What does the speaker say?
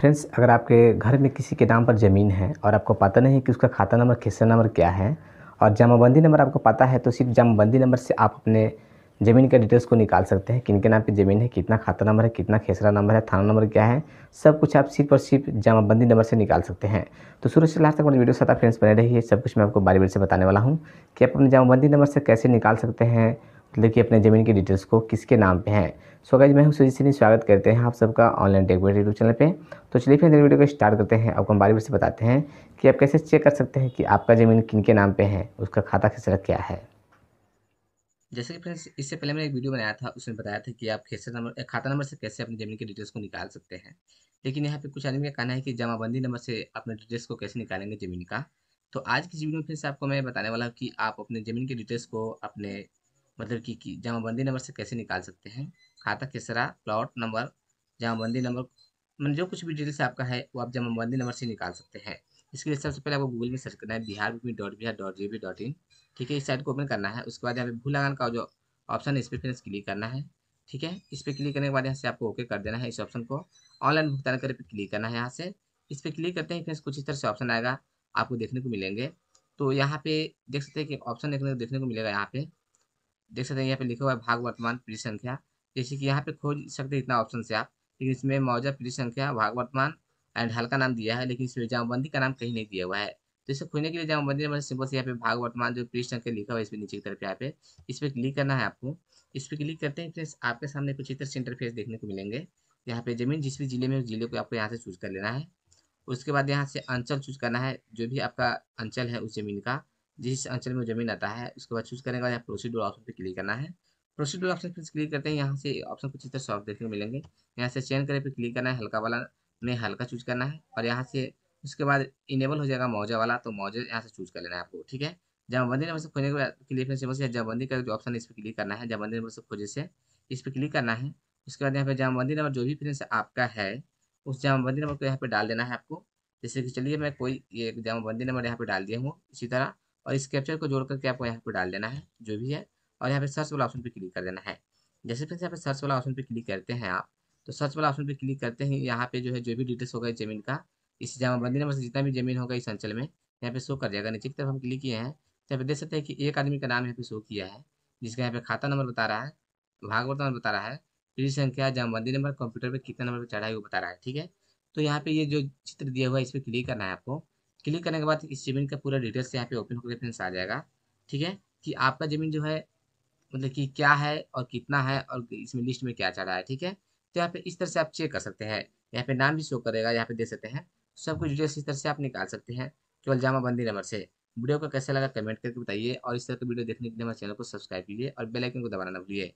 friends अगर आपके घर में किसी के नाम पर ज़मीन है और आपको पता नहीं कि उसका खाता नंबर खिस्सा नंबर क्या है और जमाबंदी नंबर आपको पता है तो सिर्फ जमाबंदी नंबर से आप अपने ज़मीन के डिटेल्स को निकाल सकते हैं किन के नाम पे ज़मीन है कितना खाता नंबर है कितना खेसरा नंबर है थाना नंबर क्या है सब कुछ आप सिर्फ और सिर्फ जमाबंदी नंबर से निकाल सकते हैं तो शुरू से लास्ट तक अपने वीडियो साथ फ्रेंड्स बने रहिए सब कुछ मैं आपको बारी बारी से बताने वाला हूँ कि आप अपने जमाबंदी नंबर से कैसे निकाल सकते हैं मतलब कि अपने ज़मीन की डिटेल्स को किसके नाम पे हैं सो मैं हूँ सुजीत सिंह स्वागत करते हैं आप सबका ऑनलाइन टेक यूट्यूब चैनल पे तो चलिए फिर वीडियो को स्टार्ट करते हैं आपको हम बारी से बताते हैं कि आप कैसे चेक कर सकते हैं कि आपका ज़मीन किन के नाम पर है उसका खाता खसरा क्या है जैसे कि फ्रेंड्स इससे पहले मैंने एक वीडियो बनाया था उसमें बताया था कि आप खेसर नंबर खाता नंबर से कैसे अपनी ज़मीन की डिटेल्स को निकाल सकते हैं लेकिन यहाँ पर कुछ आदमी का कहना है कि जमाबंदी नंबर से अपने डिटेल्स को कैसे निकालेंगे ज़मीन का तो आज की वीडियो में से आपको मैं बताने वाला हूँ कि आप अपने ज़मीन की डिटेल्स को अपने मतलब कि, जमाबंदी नंबर से कैसे निकाल सकते हैं खाता खेसरा प्लॉट नंबर जमाबंदी नंबर मैंने मतलब जो कुछ भी डिटेल्स आपका है वो आप जमाबंदी नंबर से निकाल सकते हैं इसके लिए सबसे पहले आपको गूगल में सर्च करना है Bihar booking dot Bihar dot G dot in ठीक है इस साइट को ओपन करना है उसके बाद यहाँ पे भू लगान का जो ऑप्शन है इस पर फिर क्लिक करना है ठीक है इस पर क्लिक करने के बाद यहाँ से आपको ओके कर देना है इस ऑप्शन को ऑनलाइन भुगतान करके क्लिक करना है यहाँ से इस पर क्लिक करते हैं फिर कुछ इस तरह से ऑप्शन आएगा आपको देखने को मिलेंगे तो यहाँ पे देख सकते हैं कि ऑप्शन देखने को देखने को मिलेगा यहाँ पे देख सकते हैं यहाँ पे लिखा हुआ है भाग वर्तमान पीढ़ी संख्या जैसे कि यहाँ पे खोज सकते हैं इतना ऑप्शन से आप लेकिन इसमें मौजूदा पीढ़ी संख्या भाग वर्तमान एंड हल्का नाम दिया है लेकिन इसमें जामबंदी का नाम कहीं नहीं दिया हुआ है तो इसे खोजने के लिए जामबंदी ने सिंपल से यहाँ पे भाग वर्तमान जो पृष्ठ संख्या लिखा हुआ है इसमें नीचे की तरफ यहाँ पे इस पर क्लिक करना है आपको इस पर क्लिक करते हैं फ्रेंड्स आपके सामने कुछ इतर से इंटरफेस देखने को मिलेंगे यहाँ पे जमीन जिस भी जिले में उस जिले को आपको यहाँ से चूज कर लेना है उसके बाद यहाँ से अंचल चूज करना है जो भी आपका अंचल है उस जमीन का जिस अंचल में जमीन आता है उसके बाद चूज करने के बाद यहाँ प्रोसीडोर ऑप्शन पर क्लिक करना है प्रोसीडोर ऑप्शन पर क्लिक करते हैं यहाँ से ऑप्शन कुछ इस तरह सॉफ्ट देखने को मिलेंगे यहाँ से चेंज करें पर क्लिक करना है हल्का वाला में हल्का चूज करना है और यहाँ से उसके बाद इनेबल हो जाएगा मौजा वाला तो मौजा यहाँ से चूज कर लेना है आपको ठीक है जमाबंदी नंबर से खोजने के क्लिक करने से जमाबंदी का जो ऑप्शन है इस पर क्लिक करना है जमाबंदी नंबर से खोजे से इस पर क्लिक करना है उसके बाद यहाँ पे जमाबंदी नंबर जो भी फ्रेंस आपका है उस जमाबंदी नंबर को यहाँ पे डाल देना है आपको जैसे कि चलिए मैं कोई ये जमाबंदी नंबर यहाँ पे डाल दिया हूँ इसी तरह और इस कैप्चर को जोड़ करके आपको यहाँ पे डाल देना है जो भी है और यहाँ पे सर्च वाला ऑप्शन पे क्लिक कर देना है जैसे फिर यहाँ पे सर्च वाला ऑप्शन पे क्लिक करते हैं आप तो सर्च वाला ऑप्शन पे क्लिक करते हैं यहाँ पे जो है जो भी डिटेल्स होगा इस जमीन का इस जमाबंदी नंबर से जितना भी जमीन होगा इस अंचल में यहाँ पे शो कर जाएगा नीचे की तरफ हम क्लिक किए हैं तो यहाँ पे देख सकते हैं कि एक आदमी का नाम यहाँ पे शो किया है जिसका यहाँ पे खाता नंबर बता रहा है भागवत नंबर बता रहा है पीढ़ी संख्या जमाबंदी नंबर कंप्यूटर पर कितना नंबर पर चढ़ा है वो बता रहा है ठीक है तो यहाँ पे ये जो चित्र दिया हुआ है इस पर क्लिक करना है आपको क्लिक करने के बाद इस ज़मीन का पूरा डिटेल्स यहाँ पे ओपन होकर फ्रेंड्स आ जाएगा ठीक है कि आपका ज़मीन जो है मतलब कि क्या है और कितना है और इसमें लिस्ट में क्या चल रहा है ठीक है तो यहाँ पे इस तरह से आप चेक कर सकते हैं यहाँ पे नाम भी शो करेगा यहाँ पे दे सकते हैं सब कुछ डिटेल्स इस तरह से आप निकाल सकते हैं केवल जामा बंदी नंबर से वीडियो का कैसा लगा कमेंट करके बताइए और इस तरह का वीडियो देखने के लिए हमारे चैनल को सब्सक्राइब कीजिए और बेलाइकन को दबाना ना भूलिए